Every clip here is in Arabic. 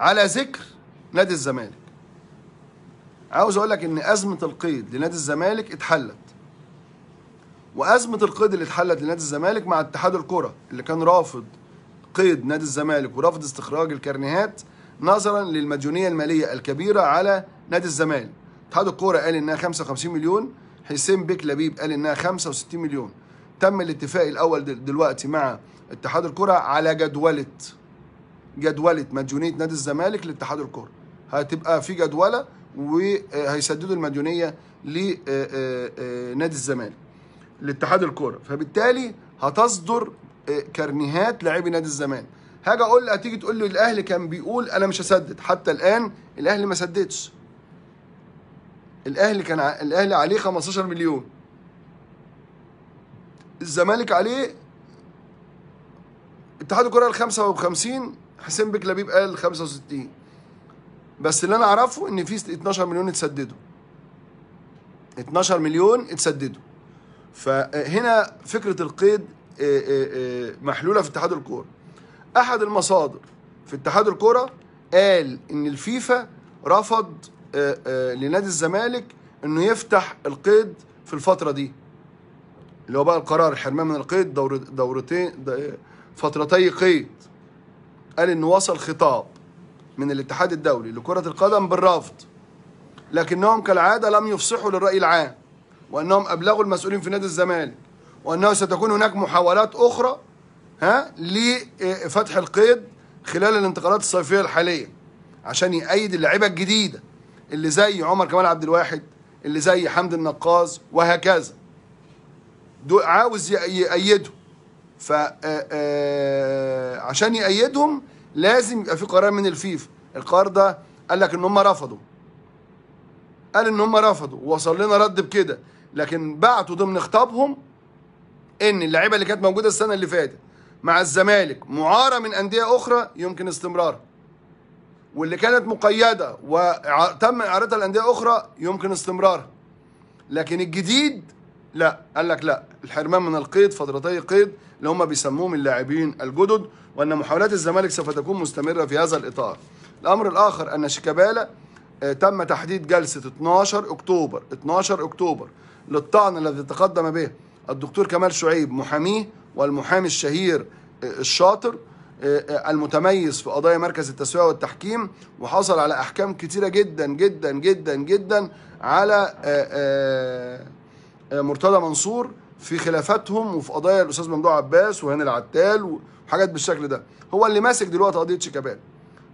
على ذكر نادي الزمالك عاوز اقول لك ان ازمه القيد لنادي الزمالك اتحلت وازمه القيد اللي اتحلت لنادي الزمالك مع اتحاد الكره اللي كان رافض قيد نادي الزمالك ورفض استخراج الكرنيهات نظرا للمديونيه الماليه الكبيره على نادي الزمالك اتحاد الكره قال انها 55 مليون حسين بيك لبيب قال انها 65 مليون تم الاتفاق الاول دلوقتي مع اتحاد الكره على جدوله جدوله مديونيه نادي الزمالك لاتحاد الكوره هتبقى في جدوله وهيسددوا المديونيه لنادي آه، آه، آه، الزمالك لاتحاد الكوره فبالتالي هتصدر كرنيهات لاعبي نادي الزمالك هاجي اقول هتيجي تقول لي الاهلي كان بيقول انا مش هسدد حتى الان الاهلي ما سددش الاهلي كان ع... الاهلي عليه 15 مليون الزمالك عليه اتحاد الكره ال 55 حسين بك لبيب قال 65 بس اللي انا اعرفه ان في 12 مليون اتسددوا 12 مليون اتسددوا فهنا فكره القيد آه، آه، آه، محلوله في اتحاد الكوره احد المصادر في اتحاد الكوره قال ان الفيفا رفض لنادي الزمالك انه يفتح القيد في الفتره دي اللي هو بقى القرار الحرمان من القيد دور دورتين فترتي قيد قال إن وصل خطاب من الاتحاد الدولي لكرة القدم بالرفض لكنهم كالعادة لم يفصحوا للرأي العام وأنهم أبلغوا المسؤولين في نادي الزمالك وأنه ستكون هناك محاولات أخرى ها لفتح القيد خلال الانتقالات الصيفية الحالية عشان يأيد اللعيبة الجديدة اللي زي عمر كمال عبد الواحد اللي زي حمد النقاز وهكذا عاوز يأيده فعشان آه، آه، يأيدهم لازم يبقى في قرار من الفيفا القرار ده قال لك ان هم رفضوا قال ان هم رفضوا ووصل لنا رد بكده لكن بعتوا ضمن خطابهم ان اللعيبه اللي كانت موجوده السنه اللي فاتت مع الزمالك معاره من انديه اخرى يمكن استمرارها واللي كانت مقيده وتم اعارتها لانديه اخرى يمكن استمرارها لكن الجديد لا قال لك لا الحرمان من القيد فترتي قيد اللي هم بيسموهم اللاعبين الجدد وان محاولات الزمالك سوف تكون مستمره في هذا الاطار. الامر الاخر ان شيكابالا آه، تم تحديد جلسه 12 اكتوبر 12 اكتوبر للطعن الذي تقدم به الدكتور كمال شعيب محاميه والمحامي الشهير آه، الشاطر آه، المتميز في قضايا مركز التسوية والتحكيم وحصل على أحكام كثيره جدا جدا جدا جدا على مرتضى منصور في خلافاتهم وفي قضايا الاستاذ ممدوح عباس وهاني العتال وحاجات بالشكل ده هو اللي ماسك دلوقتي قضيه شيكابالا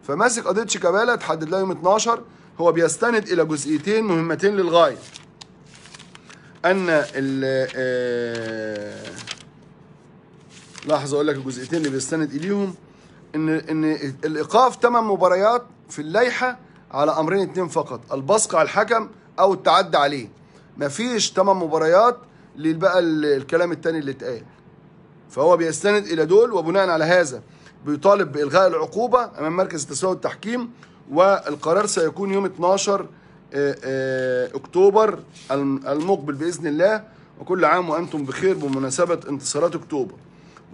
فماسك قضيه شيكابالا اتحدد لها يوم 12 هو بيستند الى جزئيتين مهمتين للغايه ان ال آه، لحظه اقول لك الجزئيتين اللي بيستند اليهم ان ان الايقاف ثمان مباريات في اللائحه على امرين اثنين فقط البصق على الحكم او التعدي عليه مفيش ثمان مباريات للبقى الكلام الثاني اللي اتقال فهو بيستند الى دول وبناء على هذا بيطالب بإلغاء العقوبة أمام مركز التسوية والتحكيم والقرار سيكون يوم 12 آه، آه، أكتوبر المقبل بإذن الله وكل عام وأنتم بخير بمناسبة انتصارات أكتوبر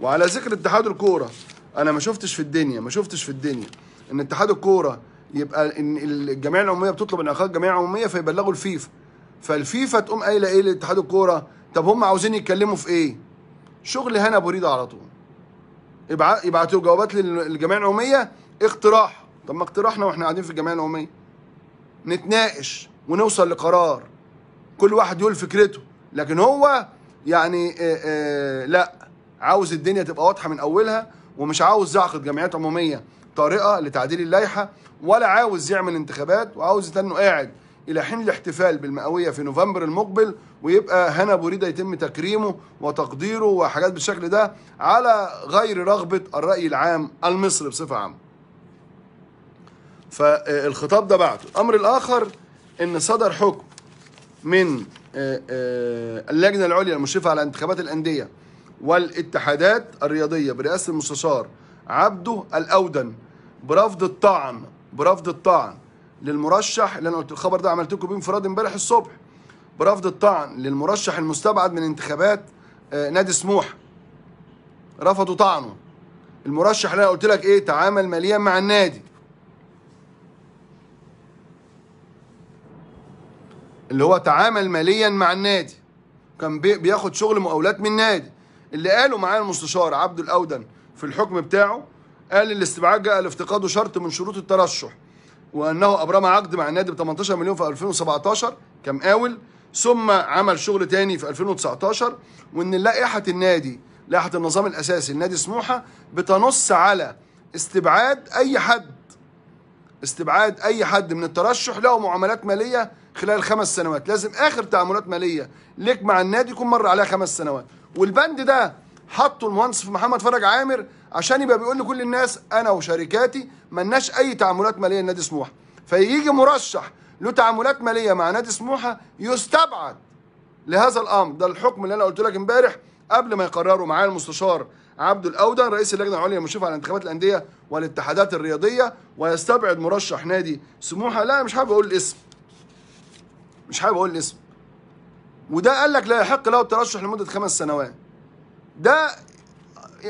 وعلى ذكر اتحاد الكورة أنا ما شفتش في الدنيا ما شفتش في الدنيا إن اتحاد الكورة يبقى إن الجمعية العمومية بتطلب انعقاد جمعيه الجمعية العمومية فيبلغوا الفيفا فالفيفا تقوم قايله ايه لاتحاد الكوره طب هم عاوزين يتكلموا في ايه شغل هنا ابو ريده على طول يبعتوا جوابات للجمعيه العموميه اقتراح طب ما اقتراحنا واحنا قاعدين في الجمعيه العموميه نتناقش ونوصل لقرار كل واحد يقول فكرته لكن هو يعني اه اه لا عاوز الدنيا تبقى واضحه من اولها ومش عاوز يعقد جمعيات عموميه طارئه لتعديل اللائحه ولا عاوز يعمل انتخابات وعاوز يتنه قاعد إلى حين الاحتفال بالمئوية في نوفمبر المقبل ويبقى هنا بريدة يتم تكريمه وتقديره وحاجات بالشكل ده على غير رغبة الرأي العام المصري بصفة عامة فالخطاب ده بعته الأمر الآخر أن صدر حكم من آه، آه، اللجنة العليا المشرفة على انتخابات الأندية والاتحادات الرياضية برئاسة المستشار عبده الأودن برفض الطعن برفض الطعن للمرشح اللي انا قلت الخبر ده عملت لكم بيه انفراد امبارح الصبح برفض الطعن للمرشح المستبعد من انتخابات آه، نادي سموحه رفضوا طعنه المرشح اللي انا قلت لك ايه تعامل ماليا مع النادي اللي هو تعامل ماليا مع النادي كان بياخد شغل مقاولات من النادي اللي قاله معايا المستشار عبد الاودن في الحكم بتاعه قال الاستبعاد جاء لافتقاده شرط من شروط الترشح وانه ابرم عقد مع النادي ب 18 مليون في 2017 كمقاول ثم عمل شغل تاني في 2019 وان لائحه النادي لائحه النظام الاساسي لنادي سموحه بتنص على استبعاد اي حد استبعاد اي حد من الترشح له معاملات ماليه خلال خمس سنوات لازم اخر تعاملات ماليه ليك مع النادي يكون مر عليها خمس سنوات والبند ده حطه المهندس محمد فرج عامر عشان يبقى بيقول لكل الناس انا وشركاتي ملناش اي تعاملات ماليه لنادي سموحه فيجي مرشح له تعاملات ماليه مع نادي سموحه يستبعد لهذا الامر ده الحكم اللي انا قلت لك امبارح قبل ما يقرروا معايا المستشار عبد الاودن رئيس اللجنه العليا المشرفه على انتخابات الانديه والاتحادات الرياضيه ويستبعد مرشح نادي سموحه لا مش حابب اقول الاسم مش حابب اقول الاسم وده قال لك لا يحق له الترشح لمده خمس سنوات ده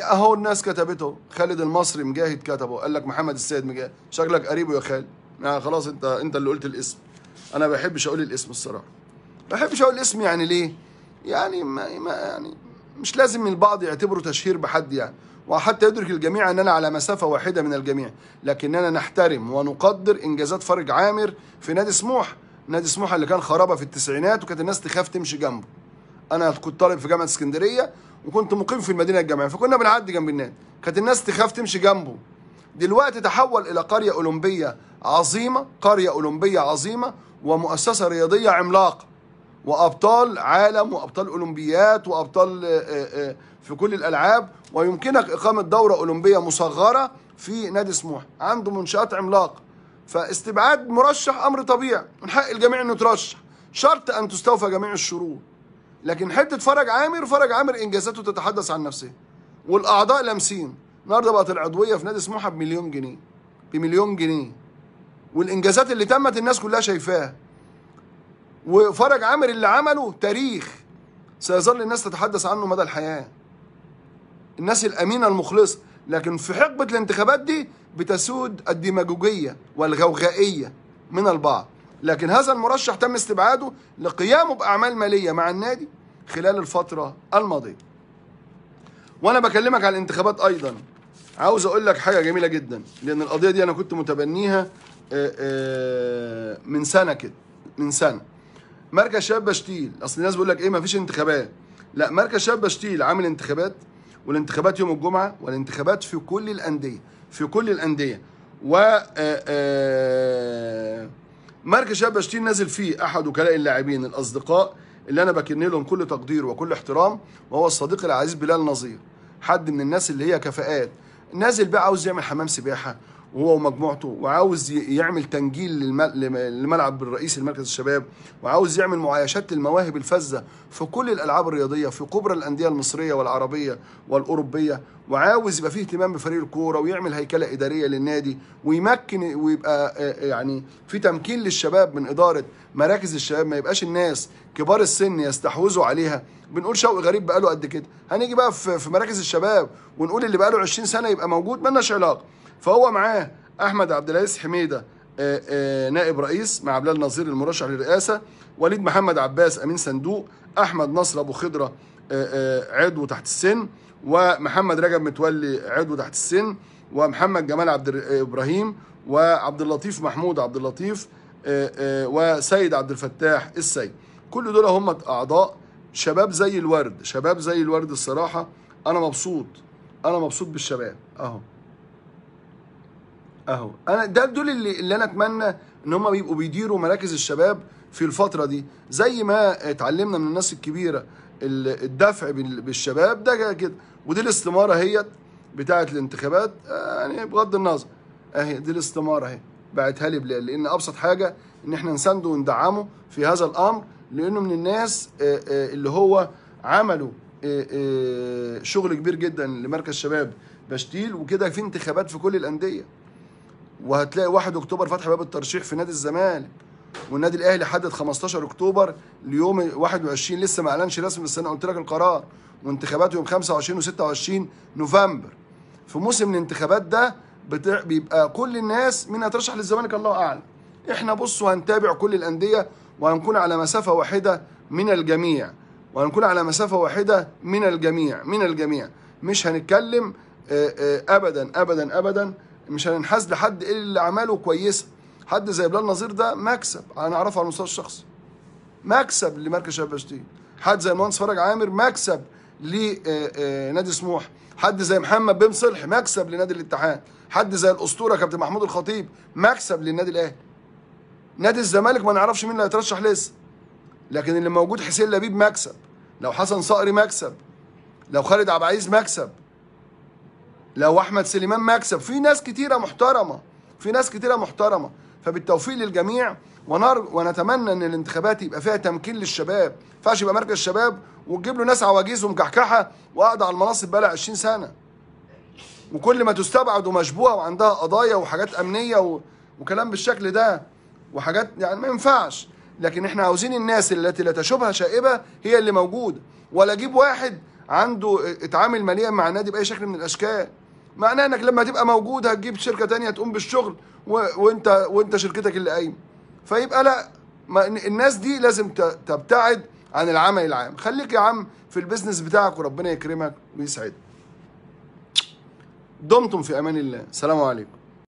اهو الناس كتبته خالد المصري مجاهد كتبه قال لك محمد السيد مجاهد شكلك قريبه يا خالد يعني خلاص انت انت اللي قلت الاسم انا ما بحبش اقول الاسم الصراحه ما بحبش اقول الاسم يعني ليه يعني ما, يعني مش لازم البعض يعتبره تشهير بحد يعني وحتى يدرك الجميع اننا على مسافه واحده من الجميع لكننا نحترم ونقدر انجازات فرج عامر في نادي سموح نادي سموحه اللي كان خرابه في التسعينات وكانت الناس تخاف تمشي جنبه انا كنت طالب في جامعه اسكندريه وكنت مقيم في المدينه الجامعيه فكنا بنعدي جنب النادي كانت الناس تخاف تمشي جنبه دلوقتي تحول الى قريه اولمبيه عظيمه قريه اولمبيه عظيمه ومؤسسه رياضيه عملاقه وابطال عالم وابطال اولمبيات وابطال آه، آه، آه، في كل الالعاب ويمكنك اقامه دوره اولمبيه مصغره في نادي سموحه عنده منشات عملاقه فاستبعاد مرشح امر طبيعي من حق الجميع انه يترشح شرط ان تستوفى جميع الشروط لكن حته فرج عامر فرج عامر انجازاته تتحدث عن نفسها والاعضاء لامسين النهارده بقت العضويه في نادي سموحه بمليون جنيه بمليون جنيه والانجازات اللي تمت الناس كلها شايفاها وفرج عامر اللي عمله تاريخ سيظل الناس تتحدث عنه مدى الحياه الناس الامينه المخلصه لكن في حقبه الانتخابات دي بتسود الديماجوجيه والغوغائيه من البعض لكن هذا المرشح تم استبعاده لقيامه بأعمال مالية مع النادي خلال الفترة الماضية وأنا بكلمك على الانتخابات أيضا عاوز أقول لك حاجة جميلة جدا لأن القضية دي أنا كنت متبنيها آه، آه، من سنة كده من سنة مركز شباب بشتيل أصل الناس بيقول لك إيه ما فيش انتخابات لا مركز شباب بشتيل عامل انتخابات والانتخابات يوم الجمعة والانتخابات في كل الأندية في كل الأندية و آه، مركز شباب بشتين نازل فيه احد وكلاء اللاعبين الاصدقاء اللي انا بكن لهم كل تقدير وكل احترام وهو الصديق العزيز بلال نظير حد من الناس اللي هي كفاءات نازل بقى عاوز يعمل حمام سباحه وهو ومجموعته وعاوز يعمل تنجيل لملعب الرئيس المركز الشباب وعاوز يعمل معايشات للمواهب الفذه في كل الالعاب الرياضيه في كبرى الانديه المصريه والعربيه والاوروبيه وعاوز يبقى فيه اهتمام بفريق الكوره ويعمل هيكله اداريه للنادي ويمكن ويبقى يعني في تمكين للشباب من اداره مراكز الشباب ما يبقاش الناس كبار السن يستحوذوا عليها بنقول شوقي غريب بقاله قد كده هنيجي بقى في مراكز الشباب ونقول اللي بقاله 20 سنه يبقى موجود مالناش علاقه فهو معاه احمد عبد العزيز حميده آه، آه، نائب رئيس مع بلال نظير المرشح للرئاسه وليد محمد عباس امين صندوق احمد نصر ابو خضره آه، عضو تحت السن ومحمد رجب متولي عضو تحت السن ومحمد جمال عبد ابراهيم وعبد اللطيف محمود عبد اللطيف وسيد عبد الفتاح السيد كل دول هم اعضاء شباب زي الورد شباب زي الورد الصراحه انا مبسوط انا مبسوط بالشباب اهو اهو انا ده دول اللي, اللي انا اتمنى ان هم بيبقوا بيديروا مراكز الشباب في الفتره دي زي ما اتعلمنا من الناس الكبيره الدفع بالشباب ده كده ودي الاستماره اهيت بتاعه الانتخابات آه، يعني بغض النظر اهي دي الاستماره اهي بعتها لي بلال لان ابسط حاجه ان احنا نسنده وندعمه في هذا الامر لانه من الناس آه، آه، اللي هو عملوا شغل كبير جدا لمركز شباب بشتيل وكده في انتخابات في كل الانديه وهتلاقي 1 اكتوبر فتح باب الترشيح في نادي الزمالك والنادي الاهلي حدد 15 اكتوبر ليوم 21 لسه ما اعلنش رسمي بس انا قلت لك القرار وانتخابات يوم 25 و26 نوفمبر في موسم الانتخابات ده بتاع بيبقى كل الناس مين هترشح للزمالك الله اعلم احنا بصوا هنتابع كل الانديه وهنكون على مسافه واحده من الجميع وهنكون على مسافه واحده من الجميع من الجميع مش هنتكلم ابدا ابدا ابدا مش هننحاز لحد إيه الا اعماله كويسه حد زي بلال نظير ده مكسب انا اعرفه على المستوى الشخصي مكسب لمركز شباب بشتين حد زي المهندس فرج عامر مكسب لنادي آه، آه، سموح حد زي محمد بن صلح مكسب لنادي الاتحاد حد زي الاسطوره كابتن محمود الخطيب مكسب للنادي الاهلي نادي الزمالك ما نعرفش مين اللي هيترشح لسه لكن اللي موجود حسين لبيب مكسب لو حسن صقري مكسب لو خالد عبد العزيز مكسب لو احمد سليمان مكسب في ناس كتيره محترمه في ناس كتيره محترمه فبالتوفيق للجميع ونر ونتمنى ان الانتخابات يبقى فيها تمكين للشباب ما ينفعش يبقى مركز شباب وتجيب له ناس عواجيز ومكحكحه وقاعده على المناصب بقى 20 سنه وكل ما تستبعد ومشبوهه وعندها قضايا وحاجات امنيه و... وكلام بالشكل ده وحاجات يعني ما ينفعش لكن احنا عاوزين الناس التي لا تشوبها شائبه هي اللي موجوده ولا اجيب واحد عنده اتعامل ماليا مع النادي باي شكل من الاشكال معناه انك لما تبقى موجود هتجيب شركه تانية تقوم بالشغل و... وانت وانت شركتك اللي قايمه فيبقى لا ما الناس دي لازم تبتعد عن العمل العام خليك يا عم في البيزنس بتاعك وربنا يكرمك ويسعدك دمتم في امان الله سلام عليكم